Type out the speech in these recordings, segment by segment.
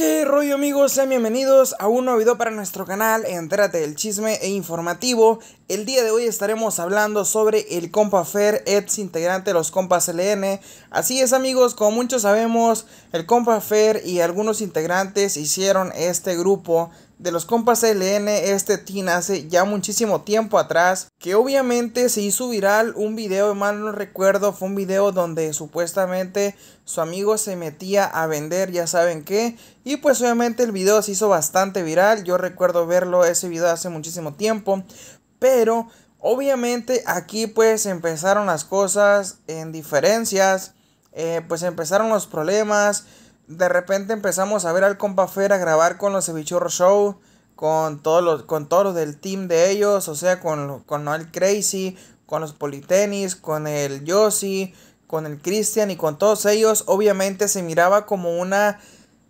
¿Qué rollo amigos? Sean bienvenidos a un nuevo video para nuestro canal Entérate del chisme e informativo El día de hoy estaremos hablando sobre el compa Fer, ex integrante de los compas LN Así es amigos, como muchos sabemos, el compa y algunos integrantes hicieron este grupo de los compas LN, este teen hace ya muchísimo tiempo atrás, que obviamente se hizo viral un video, mal no recuerdo, fue un video donde supuestamente su amigo se metía a vender, ya saben qué, y pues obviamente el video se hizo bastante viral, yo recuerdo verlo ese video hace muchísimo tiempo, pero obviamente aquí pues empezaron las cosas en diferencias, eh, pues empezaron los problemas, de repente empezamos a ver al compa Fer a grabar con los Cevichorro Show, con todos los, con todos del team de ellos, o sea, con, con Noel Crazy, con los Politenis, con el Yossi, con el Christian y con todos ellos. Obviamente se miraba como una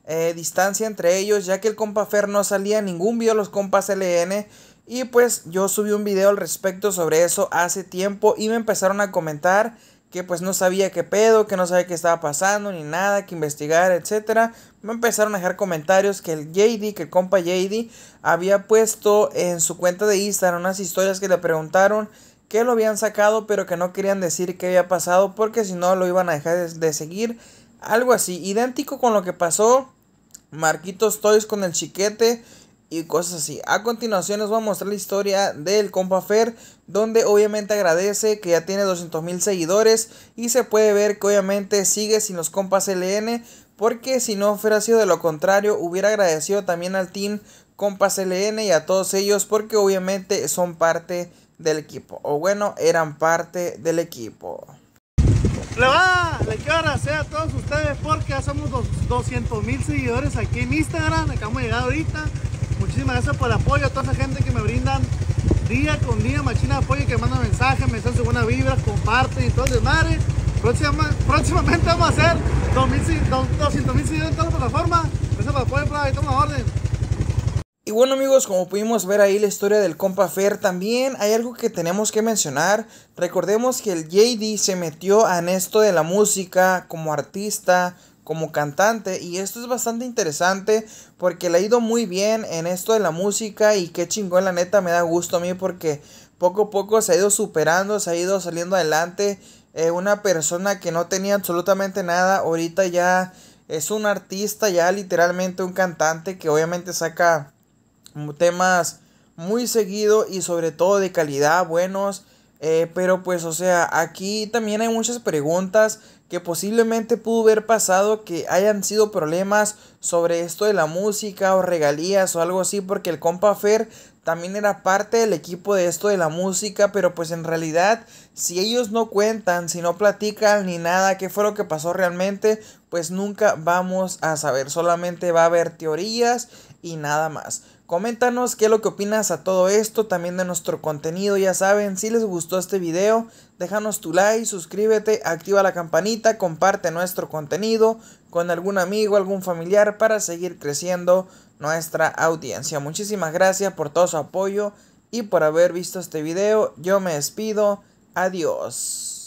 eh, distancia entre ellos, ya que el compa Fer no salía ningún video los compas LN. Y pues yo subí un video al respecto sobre eso hace tiempo y me empezaron a comentar que pues no sabía qué pedo, que no sabía qué estaba pasando, ni nada, que investigar, etcétera. Me empezaron a dejar comentarios que el JD, que compa JD, había puesto en su cuenta de Instagram unas historias que le preguntaron que lo habían sacado, pero que no querían decir qué había pasado, porque si no lo iban a dejar de seguir. Algo así, idéntico con lo que pasó Marquitos Toys con el chiquete y cosas así. A continuación les voy a mostrar la historia del compa Fer, donde obviamente agradece que ya tiene 200 mil seguidores y se puede ver que obviamente sigue sin los compas LN, porque si no fuera sido de lo contrario, hubiera agradecido también al team compas LN y a todos ellos, porque obviamente son parte del equipo, o bueno, eran parte del equipo. Le, va, le quiero agradecer a todos ustedes porque ya somos 200 mil seguidores aquí en Instagram, acabamos de llegar ahorita. Muchísimas gracias por el apoyo a toda esa gente que me brindan día con día, machina de apoyo, que mandan mensajes, me su buenas vibra comparten y todo el desmadre. próximamente vamos a hacer 200 mil seguidores en todas las plataformas. Gracias por el apoyo, y toma orden. Y bueno amigos, como pudimos ver ahí la historia del compa Fer, también hay algo que tenemos que mencionar. Recordemos que el JD se metió en esto de la música como artista, como cantante y esto es bastante interesante porque le ha ido muy bien en esto de la música y qué chingón la neta me da gusto a mí porque poco a poco se ha ido superando, se ha ido saliendo adelante eh, una persona que no tenía absolutamente nada ahorita ya es un artista ya literalmente un cantante que obviamente saca temas muy seguido y sobre todo de calidad buenos eh, pero pues, o sea, aquí también hay muchas preguntas que posiblemente pudo haber pasado que hayan sido problemas sobre esto de la música o regalías o algo así, porque el compa Fer también era parte del equipo de esto de la música, pero pues en realidad si ellos no cuentan, si no platican ni nada, qué fue lo que pasó realmente, pues nunca vamos a saber, solamente va a haber teorías y nada más. Coméntanos qué es lo que opinas a todo esto, también de nuestro contenido, ya saben, si les gustó este video, déjanos tu like, suscríbete, activa la campanita, comparte nuestro contenido con algún amigo, algún familiar para seguir creciendo nuestra audiencia. Muchísimas gracias por todo su apoyo y por haber visto este video. Yo me despido. Adiós.